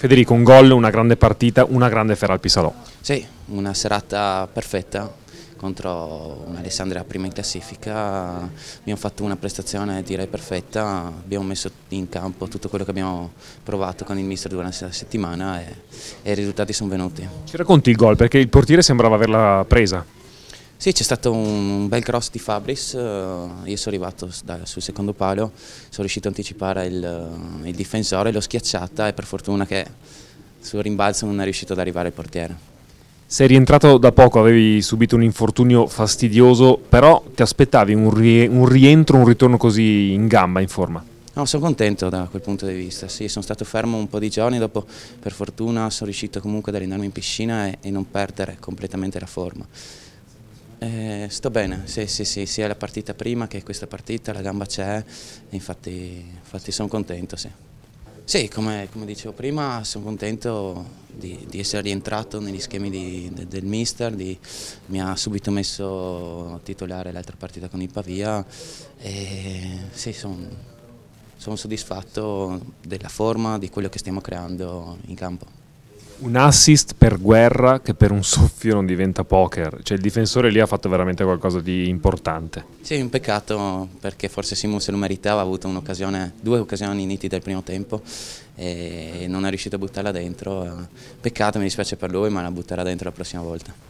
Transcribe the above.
Federico, un gol, una grande partita, una grande Ferral Pisalò. Sì, una serata perfetta contro un'Alessandria prima in classifica, abbiamo fatto una prestazione direi perfetta, abbiamo messo in campo tutto quello che abbiamo provato con il mister durante la settimana e, e i risultati sono venuti. Ci racconti il gol perché il portiere sembrava averla presa. Sì, c'è stato un bel cross di Fabris, eh, io sono arrivato sul secondo palo, sono riuscito a anticipare il, eh, il difensore, l'ho schiacciata e per fortuna che sul rimbalzo non è riuscito ad arrivare il portiere. Sei rientrato da poco, avevi subito un infortunio fastidioso, però ti aspettavi un, un rientro, un ritorno così in gamba, in forma? No, sono contento da quel punto di vista, sì, sono stato fermo un po' di giorni, dopo per fortuna sono riuscito comunque ad allenarmi in piscina e, e non perdere completamente la forma. Eh, sto bene, sì, sì, sì, sia la partita prima che questa partita, la gamba c'è, infatti, infatti sono contento, sì. Sì, come, come dicevo prima, sono contento di, di essere rientrato negli schemi di, de, del mister, di, mi ha subito messo titolare l'altra partita con il Pavia e sì, sono son soddisfatto della forma, di quello che stiamo creando in campo un assist per guerra che per un soffio non diventa poker, cioè il difensore lì ha fatto veramente qualcosa di importante. Sì, un peccato perché forse Simon se lo meritava, ha avuto un'occasione, due occasioni nitide al primo tempo e non è riuscito a buttarla dentro, peccato, mi dispiace per lui ma la butterà dentro la prossima volta.